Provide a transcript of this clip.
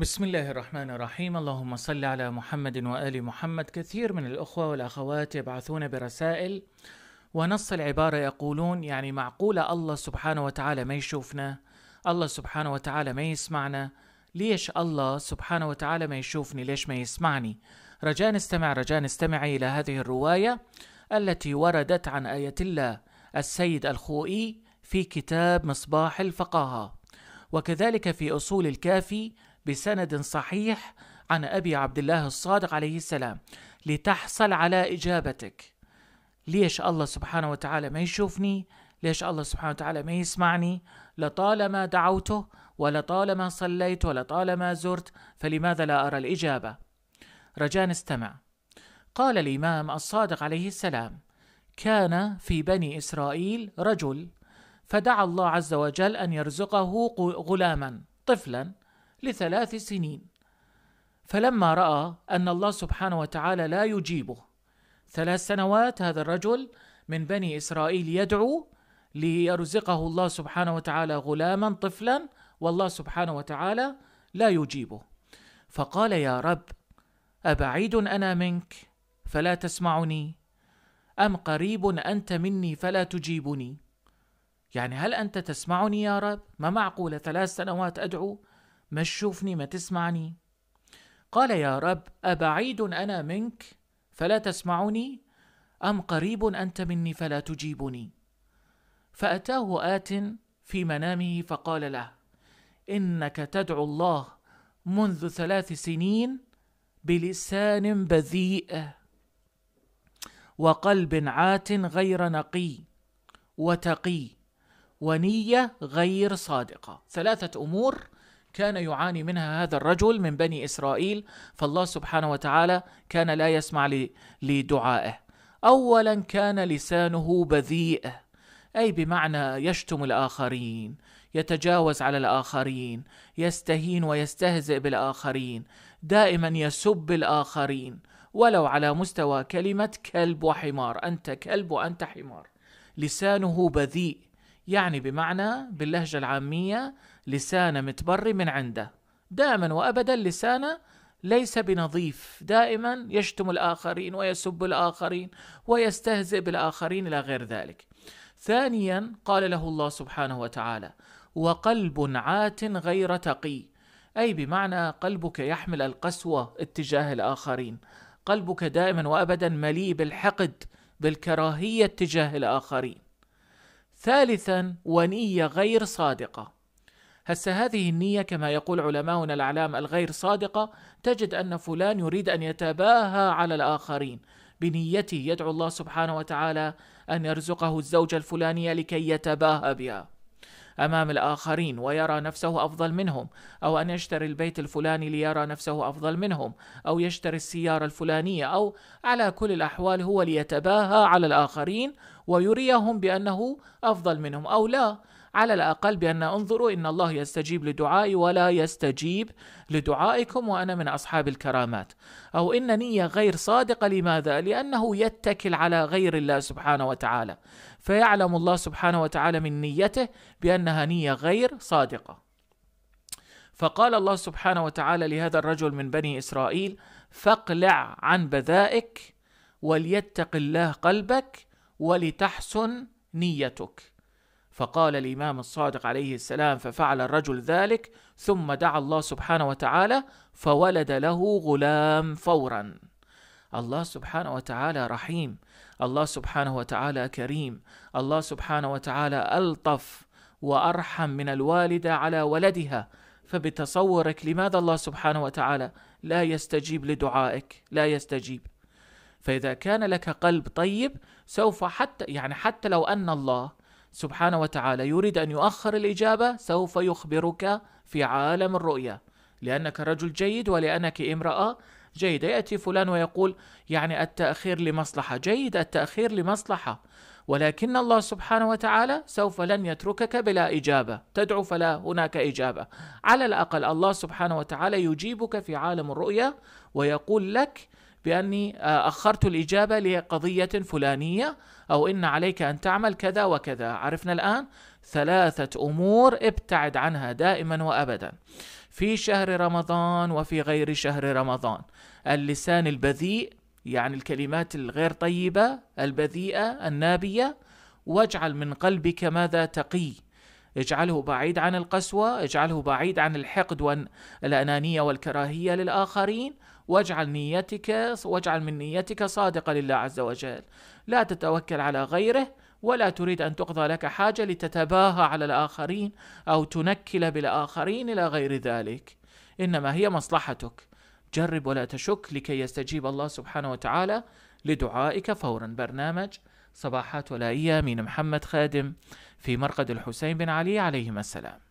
بسم الله الرحمن الرحيم اللهم صل على محمد وآل محمد كثير من الأخوة والأخوات يبعثون برسائل ونص العبارة يقولون يعني معقولة الله سبحانه وتعالى ما يشوفنا الله سبحانه وتعالى ما يسمعنا ليش الله سبحانه وتعالى ما يشوفني ليش ما يسمعني رجاء نستمع رجاء نستمع إلى هذه الرواية التي وردت عن آية الله السيد الخوئي في كتاب مصباح الفقاهة وكذلك في أصول الكافي بسند صحيح عن أبي عبد الله الصادق عليه السلام لتحصل على إجابتك ليش الله سبحانه وتعالى ما يشوفني ليش الله سبحانه وتعالى ما يسمعني لطالما دعوته ولطالما صليت ولطالما زرت فلماذا لا أرى الإجابة رجاء استمع قال الإمام الصادق عليه السلام كان في بني إسرائيل رجل فدعا الله عز وجل أن يرزقه غلاما طفلا لثلاث سنين فلما راى ان الله سبحانه وتعالى لا يجيبه ثلاث سنوات هذا الرجل من بني اسرائيل يدعو ليرزقه الله سبحانه وتعالى غلاما طفلا والله سبحانه وتعالى لا يجيبه فقال يا رب ابعيد انا منك فلا تسمعني ام قريب انت مني فلا تجيبني يعني هل انت تسمعني يا رب ما معقوله ثلاث سنوات ادعو ما تشوفني ما تسمعني قال يا رب أبعيد أنا منك فلا تسمعني أم قريب أنت مني فلا تجيبني فأتاه آت في منامه فقال له إنك تدعو الله منذ ثلاث سنين بلسان بذيء وقلب عات غير نقي وتقي ونية غير صادقة ثلاثة أمور كان يعاني منها هذا الرجل من بني اسرائيل فالله سبحانه وتعالى كان لا يسمع لدعائه اولا كان لسانه بذيء اي بمعنى يشتم الاخرين يتجاوز على الاخرين يستهين ويستهزئ بالاخرين دائما يسب الاخرين ولو على مستوى كلمه كلب وحمار انت كلب وانت حمار لسانه بذيء يعني بمعنى باللهجه العاميه لسانه متبري من عنده دائما وابدا لسانه ليس بنظيف دائما يشتم الاخرين ويسب الاخرين ويستهزئ بالاخرين الى غير ذلك ثانيا قال له الله سبحانه وتعالى وقلب عات غير تقي اي بمعنى قلبك يحمل القسوه اتجاه الاخرين قلبك دائما وابدا مليء بالحقد بالكراهيه اتجاه الاخرين ثالثا ونيه غير صادقه هسه هذه النية كما يقول علماؤنا الأعلام الغير صادقة تجد أن فلان يريد أن يتباهى على الآخرين بنيته يدعو الله سبحانه وتعالى أن يرزقه الزوجة الفلانية لكي يتباهى بها أمام الآخرين ويرى نفسه أفضل منهم أو أن يشتري البيت الفلاني ليرى نفسه أفضل منهم أو يشتري السيارة الفلانية أو على كل الأحوال هو ليتباهى على الآخرين ويريهم بأنه أفضل منهم أو لا على الأقل بأن انظروا إن الله يستجيب لدعائي ولا يستجيب لدعائكم وأنا من أصحاب الكرامات أو إن نية غير صادقة لماذا؟ لأنه يتكل على غير الله سبحانه وتعالى فيعلم الله سبحانه وتعالى من نيته بأنها نية غير صادقة فقال الله سبحانه وتعالى لهذا الرجل من بني إسرائيل فاقلع عن بذائك وليتق الله قلبك ولتحسن نيتك فقال الإمام الصادق عليه السلام ففعل الرجل ذلك ثم دعا الله سبحانه وتعالى فولد له غلام فورا الله سبحانه وتعالى رحيم الله سبحانه وتعالى كريم الله سبحانه وتعالى ألطف وأرحم من الوالدة على ولدها فبتصورك لماذا الله سبحانه وتعالى لا يستجيب لدعائك لا يستجيب فإذا كان لك قلب طيب سوف حتى يعني حتى لو أن الله سبحانه وتعالى يريد ان يؤخر الاجابه سوف يخبرك في عالم الرؤيا لانك رجل جيد ولانك امراه جيده ياتي فلان ويقول يعني التاخير لمصلحه جيد التاخير لمصلحه ولكن الله سبحانه وتعالى سوف لن يتركك بلا اجابه تدعو فلا هناك اجابه على الاقل الله سبحانه وتعالى يجيبك في عالم الرؤيا ويقول لك بأني آه، أخرت الإجابة لقضية فلانية أو إن عليك أن تعمل كذا وكذا عرفنا الآن ثلاثة أمور ابتعد عنها دائما وأبدا في شهر رمضان وفي غير شهر رمضان اللسان البذيء يعني الكلمات الغير طيبة البذيئة النابية واجعل من قلبك ماذا تقي اجعله بعيد عن القسوة اجعله بعيد عن الحقد والأنانية والكراهية للآخرين واجعل نيتك واجعل من نيتك صادقة لله عز وجل لا تتوكل على غيره ولا تريد أن تقضى لك حاجة لتتباهى على الآخرين أو تنكل بالآخرين إلى غير ذلك إنما هي مصلحتك جرب ولا تشك لكي يستجيب الله سبحانه وتعالى لدعائك فورا برنامج صباحات ولائية من محمد خادم في مرقد الحسين بن علي عليهما السلام